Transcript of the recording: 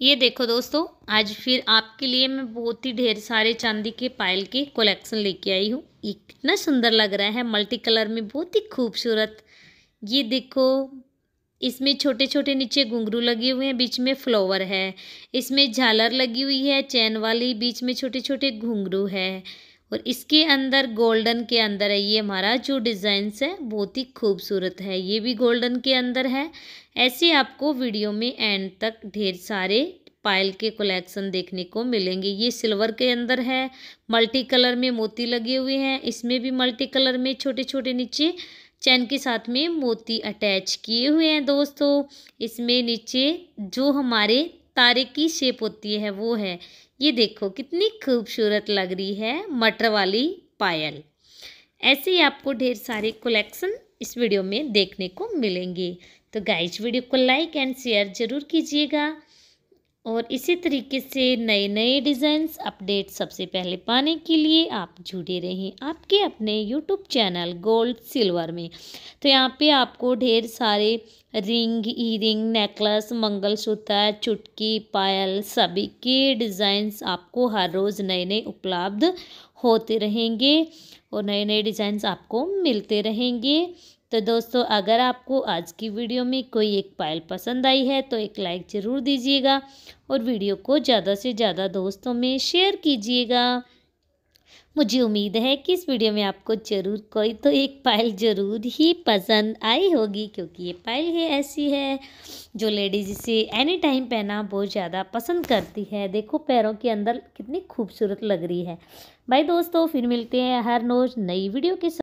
ये देखो दोस्तों आज फिर आपके लिए मैं बहुत ही ढेर सारे चांदी के पायल के कलेक्शन लेके आई हूँ ये कितना सुंदर लग रहा है मल्टी कलर में बहुत ही खूबसूरत ये देखो इसमें छोटे छोटे नीचे घुंघरू लगे हुए हैं बीच में फ्लावर है इसमें झालर लगी हुई है चैन वाली बीच में छोटे छोटे घुंघरू है और इसके अंदर गोल्डन के अंदर है ये हमारा जो डिज़ाइन है बहुत ही खूबसूरत है ये भी गोल्डन के अंदर है ऐसे आपको वीडियो में एंड तक ढेर सारे पायल के कलेक्शन देखने को मिलेंगे ये सिल्वर के अंदर है मल्टी कलर में मोती लगे हुए हैं इसमें भी मल्टी कलर में छोटे छोटे नीचे चैन के साथ में मोती अटैच किए हुए हैं दोस्तों इसमें नीचे जो हमारे तारे की शेप होती है वो है ये देखो कितनी खूबसूरत लग रही है मटर वाली पायल ऐसे ही आपको ढेर सारे कलेक्शन इस वीडियो में देखने को मिलेंगे तो गाइज वीडियो को लाइक एंड शेयर ज़रूर कीजिएगा और इसी तरीके से नए नए डिज़ाइंस अपडेट सबसे पहले पाने के लिए आप जुड़े रहें आपके अपने यूट्यूब चैनल गोल्ड सिल्वर में तो यहाँ पे आपको ढेर सारे रिंग ईरिंग नेकलेस मंगलसूत्र चुटकी पायल सभी के डिज़ाइंस आपको हर रोज़ नए नए उपलब्ध होते रहेंगे और नए नए डिज़ाइंस आपको मिलते रहेंगे तो दोस्तों अगर आपको आज की वीडियो में कोई एक पायल पसंद आई है तो एक लाइक ज़रूर दीजिएगा और वीडियो को ज़्यादा से ज़्यादा दोस्तों में शेयर कीजिएगा मुझे उम्मीद है कि इस वीडियो में आपको ज़रूर कोई तो एक पायल ज़रूर ही पसंद आई होगी क्योंकि ये पायल ही ऐसी है जो लेडीज़ इसे एनी टाइम पहना बहुत ज़्यादा पसंद करती है देखो पैरों के अंदर कितनी खूबसूरत लग रही है भाई दोस्तों फिर मिलते हैं हर रोज़ नई वीडियो के साथ